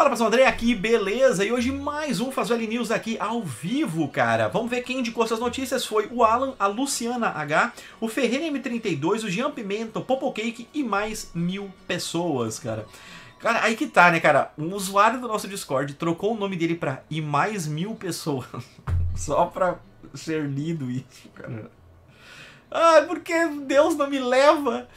Fala pessoal, André aqui, beleza? E hoje mais um Fazeli News aqui ao vivo, cara. Vamos ver quem indicou essas notícias foi o Alan, a Luciana H, o Ferreira M32, o Jean Pimenta, o Popo Cake e mais mil pessoas, cara. Cara, aí que tá, né, cara? Um usuário do nosso Discord trocou o nome dele pra e mais mil pessoas. Só pra ser lido isso, cara. Ah, porque Deus não me leva.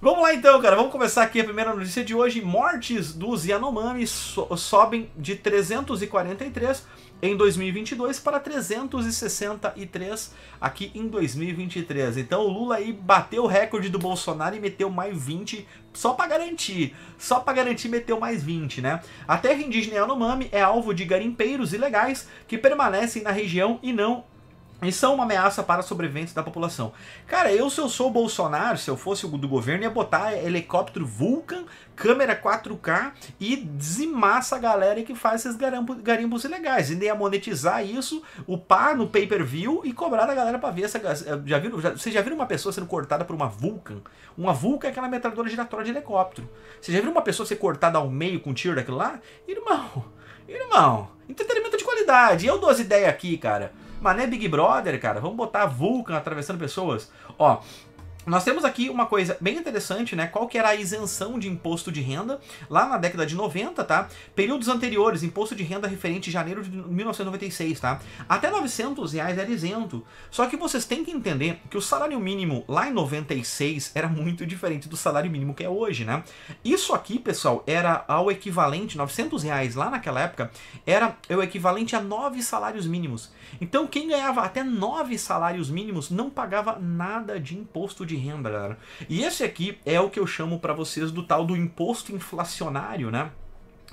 Vamos lá então, cara. Vamos começar aqui a primeira notícia de hoje. Mortes dos Yanomami so sobem de 343 em 2022 para 363 aqui em 2023. Então o Lula aí bateu o recorde do Bolsonaro e meteu mais 20 só para garantir. Só para garantir meteu mais 20, né? A terra indígena Yanomami é alvo de garimpeiros ilegais que permanecem na região e não e são uma ameaça para a sobrevivência da população. Cara, eu se eu sou o Bolsonaro, se eu fosse o do governo, ia botar helicóptero Vulcan, câmera 4K e desmassa a galera que faz esses garimpos, ilegais. E nem ia monetizar isso, upar no pay-per-view e cobrar da galera pra ver essa... Eh, já viram, já, vocês já viram uma pessoa sendo cortada por uma Vulcan? Uma Vulcan é aquela metralhadora giratória de helicóptero. Vocês já viram uma pessoa ser cortada ao meio com um tiro daquilo lá? Irmão, irmão, entretenimento de qualidade. Eu dou as ideias aqui, cara. Mas é Big Brother, cara. Vamos botar Vulcan atravessando pessoas. Ó, nós temos aqui uma coisa bem interessante, né? Qual que era a isenção de imposto de renda lá na década de 90, tá? Períodos anteriores, imposto de renda referente a janeiro de 1996, tá? Até 900 reais era isento. Só que vocês têm que entender que o salário mínimo lá em 96 era muito diferente do salário mínimo que é hoje, né? Isso aqui, pessoal, era ao equivalente, 900 reais lá naquela época, era o equivalente a nove salários mínimos. Então quem ganhava até nove salários mínimos não pagava nada de imposto de de renda, galera. E esse aqui é o que eu chamo para vocês do tal do imposto inflacionário, né?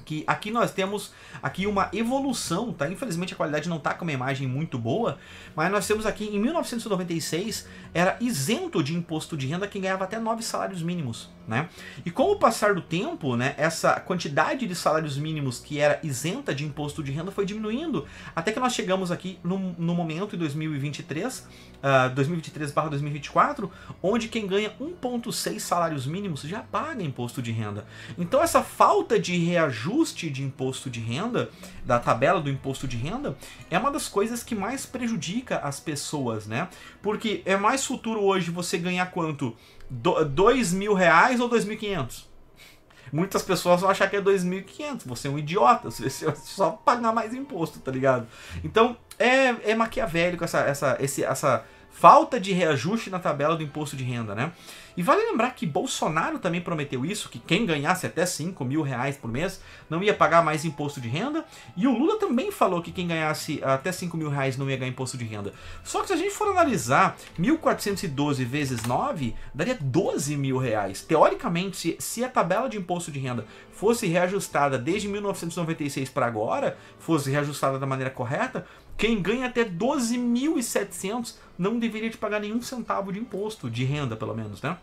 que aqui nós temos aqui uma evolução, tá? Infelizmente a qualidade não tá com uma imagem muito boa, mas nós temos aqui em 1996 era isento de imposto de renda quem ganhava até nove salários mínimos, né? E com o passar do tempo, né, essa quantidade de salários mínimos que era isenta de imposto de renda foi diminuindo, até que nós chegamos aqui no, no momento em 2023, uh, 2023/2024, onde quem ganha 1.6 salários mínimos já paga imposto de renda. Então essa falta de reajuste ajuste de imposto de renda, da tabela do imposto de renda, é uma das coisas que mais prejudica as pessoas, né? Porque é mais futuro hoje você ganhar quanto? Do, dois mil reais ou dois mil quinhentos? Muitas pessoas vão achar que é 2.500, você é um idiota, você só pagar mais imposto, tá ligado? Então, é, é maquiavélico essa, essa, esse, essa falta de reajuste na tabela do imposto de renda, né? E vale lembrar que Bolsonaro também prometeu isso, que quem ganhasse até 5 mil reais por mês não ia pagar mais imposto de renda, e o Lula também falou que quem ganhasse até 5 mil reais não ia ganhar imposto de renda. Só que se a gente for analisar, 1.412 vezes 9 daria 12 mil reais. Teoricamente, se a tabela de imposto de renda fosse reajustada desde 1996 para agora, fosse reajustada da maneira correta, quem ganha até 12.700 não deveria de pagar nenhum centavo de imposto, de renda pelo menos, né?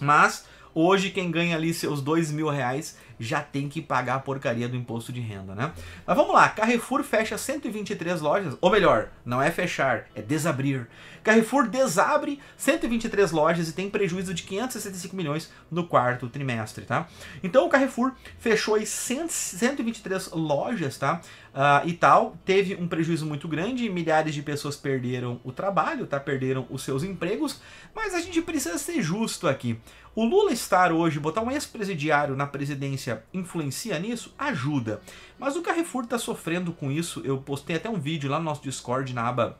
Mas Hoje quem ganha ali seus dois mil reais já tem que pagar a porcaria do imposto de renda, né? Mas vamos lá, Carrefour fecha 123 lojas, ou melhor, não é fechar, é desabrir. Carrefour desabre 123 lojas e tem prejuízo de 565 milhões no quarto trimestre, tá? Então o Carrefour fechou aí 100, 123 lojas, tá? Uh, e tal, teve um prejuízo muito grande, milhares de pessoas perderam o trabalho, tá? Perderam os seus empregos, mas a gente precisa ser justo aqui. O Lula estar hoje, botar um ex-presidiário na presidência influencia nisso? Ajuda. Mas o Carrefour está sofrendo com isso. Eu postei até um vídeo lá no nosso Discord, na aba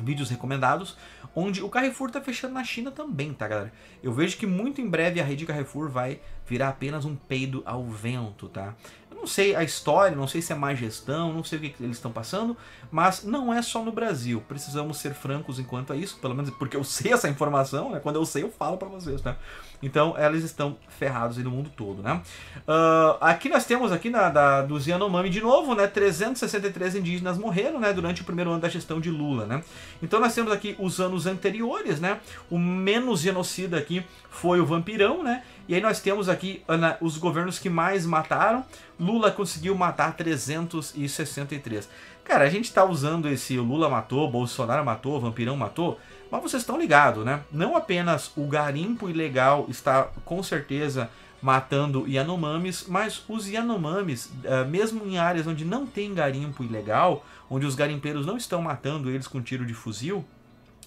vídeos recomendados, onde o Carrefour está fechando na China também, tá, galera? Eu vejo que muito em breve a rede Carrefour vai virar apenas um peido ao vento, tá? Eu não sei a história, não sei se é má gestão, não sei o que, eles estão passando, mas não é só no Brasil. Precisamos ser francos enquanto a isso, pelo menos porque eu sei essa informação, né? Quando eu sei, eu falo para vocês, tá? Então, elas estão ferrados aí no mundo todo, né? Uh, aqui nós temos aqui na, da, dos Yanomami de novo, né? 363 indígenas morreram, né? Durante o primeiro ano da gestão de Lula, né? Então, nós temos aqui os anos anteriores, né? O menos genocida aqui foi o Vampirão, né? E aí nós temos aqui aqui Ana, os governos que mais mataram. Lula conseguiu matar 363. Cara, a gente tá usando esse Lula matou, Bolsonaro matou, Vampirão matou, mas vocês estão ligados, né? Não apenas o garimpo ilegal está com certeza matando Yanomamis, mas os Yanomamis, eh, mesmo em áreas onde não tem garimpo ilegal, onde os garimpeiros não estão matando eles com tiro de fuzil,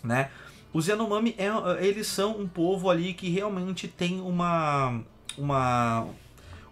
né? Os Yanomami, é, eh, eles são um povo ali que realmente tem uma, uma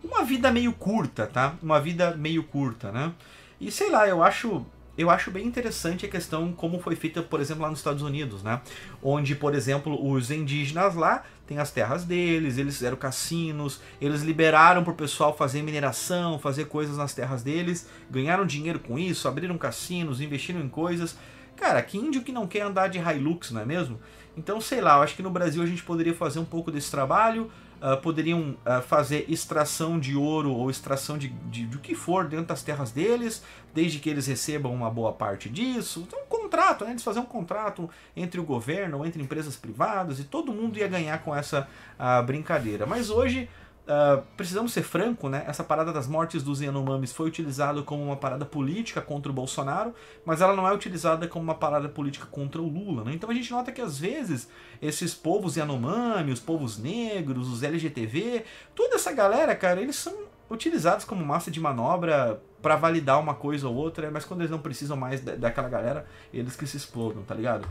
uma vida meio curta, tá? Uma vida meio curta, né? E sei lá, eu acho eu acho bem interessante a questão como foi feita, por exemplo, lá nos Estados Unidos, né? Onde, por exemplo, os indígenas lá têm as terras deles, eles fizeram cassinos, eles liberaram pro pessoal fazer mineração, fazer coisas nas terras deles, ganharam dinheiro com isso, abriram cassinos, investiram em coisas. Cara, que índio que não quer andar de Hilux, não é mesmo? Então, sei lá, eu acho que no Brasil a gente poderia fazer um pouco desse trabalho, uh, poderiam uh, fazer extração de ouro ou extração de, de, de, o que for dentro das terras deles, desde que eles recebam uma boa parte disso. Então, um contrato, né? eles faziam um contrato entre o governo ou entre empresas privadas e todo mundo ia ganhar com essa uh, brincadeira. Mas hoje Uh, precisamos ser franco, né? Essa parada das mortes dos Yanomamis foi utilizada como uma parada política contra o Bolsonaro, mas ela não é utilizada como uma parada política contra o Lula, né? Então a gente nota que às vezes esses povos Yanomami, os povos negros, os LGTV, toda essa galera, cara, eles são utilizados como massa de manobra para validar uma coisa ou outra, mas quando eles não precisam mais daquela galera, eles que se explodam, tá ligado?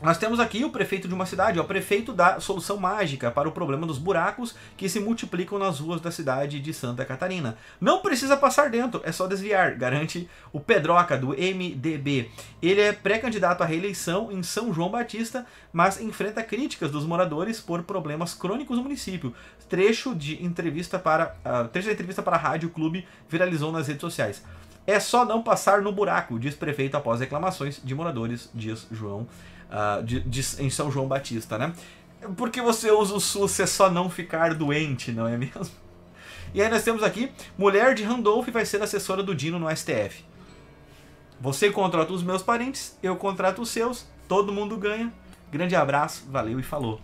Nós temos aqui o prefeito de uma cidade, o prefeito da solução mágica para o problema dos buracos que se multiplicam nas ruas da cidade de Santa Catarina. Não precisa passar dentro, é só desviar, garante o Pedroca do MDB. Ele é pré-candidato à reeleição em São João Batista, mas enfrenta críticas dos moradores por problemas crônicos no município. Trecho de entrevista para uh, trecho de entrevista para a Rádio Clube viralizou nas redes sociais. É só não passar no buraco, diz prefeito após reclamações de moradores, diz João uh, de, de, em São João Batista, né? Porque você usa o SUS é só não ficar doente, não é mesmo? E aí nós temos aqui, mulher de Randolph vai ser assessora do Dino no STF. Você contrata os meus parentes, eu contrato os seus, todo mundo ganha. Grande abraço, valeu e falou.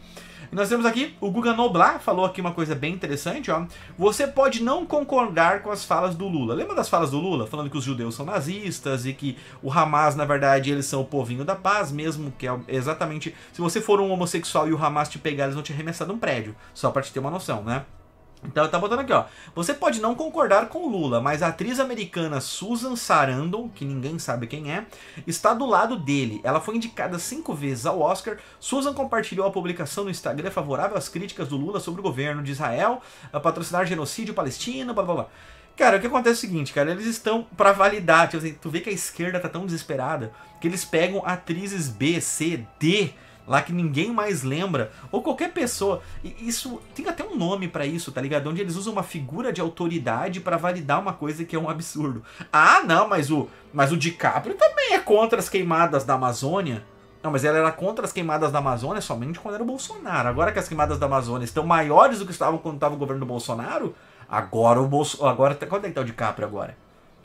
Nós temos aqui o Guga Noblar falou aqui uma coisa bem interessante, ó. Você pode não concordar com as falas do Lula. Lembra das falas do Lula falando que os judeus são nazistas e que o Hamas na verdade eles são o povinho da paz, mesmo que é exatamente se você for um homossexual e o Hamas te pegar, eles vão te arremessar de um prédio, só para te ter uma noção, né? Então tá botando aqui, ó. Você pode não concordar com Lula, mas a atriz americana Susan Sarandon, que ninguém sabe quem é, está do lado dele. Ela foi indicada cinco vezes ao Oscar. Susan compartilhou a publicação no Instagram favorável às críticas do Lula sobre o governo de Israel, a patrocinar genocídio palestino, blá blá blá. Cara, o que acontece é o seguinte, cara, eles estão para validar, tipo, assim, tu vê que a esquerda tá tão desesperada que eles pegam atrizes B, C, D lá que ninguém mais lembra, ou qualquer pessoa. E isso tem até um nome para isso, tá ligado? Onde eles usam uma figura de autoridade para validar uma coisa que é um absurdo. Ah, não, mas o mas o DiCaprio também é contra as queimadas da Amazônia. Não, mas ela era contra as queimadas da Amazônia somente quando era o Bolsonaro. Agora que as queimadas da Amazônia estão maiores do que estavam quando estava o governo do Bolsonaro, agora o Bolsonaro. Agora, tá, onde é que tá o DiCaprio agora?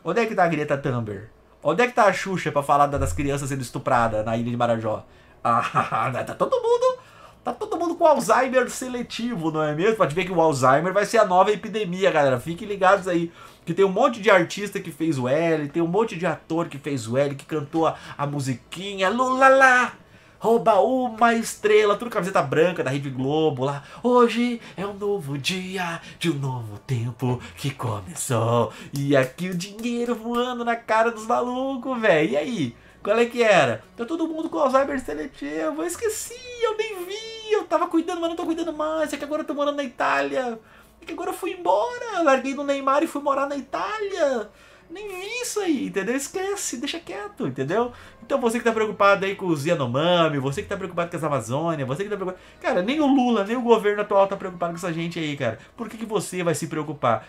Onde é que tá a Greta Thunberg? Onde é que tá a Xuxa pra falar das crianças sendo estupradas na ilha de Marajó? Ah, né? tá todo mundo. Tá todo mundo com Alzheimer seletivo, não é mesmo? Pode ver que o Alzheimer vai ser a nova epidemia, galera. Fiquem ligados aí. Que tem um monte de artista que fez o L, tem um monte de ator que fez o L, que cantou a, a musiquinha Lulala, rouba uma estrela, tudo camiseta branca da Rede Globo lá. Hoje é um novo dia de um novo tempo que começou. E aqui o dinheiro voando na cara dos malucos, velho. E aí? Qual é que era? Tá todo mundo com Alzheimer seletivo. Eu esqueci, eu nem vi. Eu tava cuidando, mas não tô cuidando mais. É que agora eu tô morando na Itália. É que agora eu fui embora. Eu larguei do Neymar e fui morar na Itália. Nem vi isso aí, entendeu? Esquece, deixa quieto, entendeu? Então você que tá preocupado aí com os Yanomami, você que tá preocupado com as Amazônia, você que tá preocupado. Cara, nem o Lula, nem o governo atual tá preocupado com essa gente aí, cara. Por que, que você vai se preocupar?